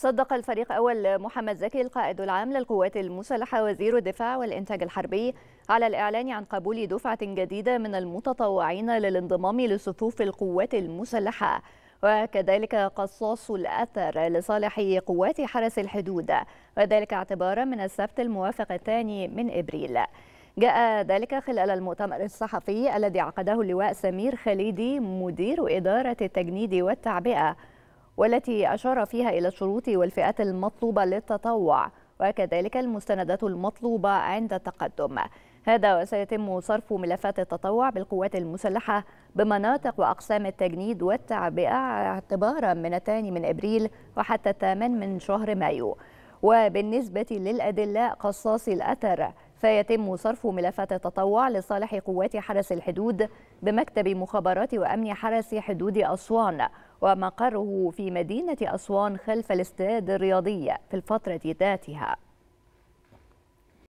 صدق الفريق أول محمد زكي القائد العام للقوات المسلحة وزير الدفاع والإنتاج الحربي على الإعلان عن قبول دفعة جديدة من المتطوعين للانضمام لصفوف القوات المسلحة وكذلك قصاص الأثر لصالح قوات حرس الحدود وذلك اعتبارا من السبت الموافق الثاني من إبريل جاء ذلك خلال المؤتمر الصحفي الذي عقده اللواء سمير خليدي مدير إدارة التجنيد والتعبئة والتي أشار فيها إلى الشروط والفئات المطلوبة للتطوع وكذلك المستندات المطلوبة عند التقدم هذا وسيتم صرف ملفات التطوع بالقوات المسلحة بمناطق وأقسام التجنيد والتعبئة اعتبارا من الثاني من أبريل وحتى الثامن من شهر مايو وبالنسبة للأدلة قصاص الأثر فيتم صرف ملفات التطوع لصالح قوات حرس الحدود بمكتب مخابرات وأمن حرس حدود أسوان ومقره في مدينة أسوان خلف الاستاد الرياضية في الفترة ذاتها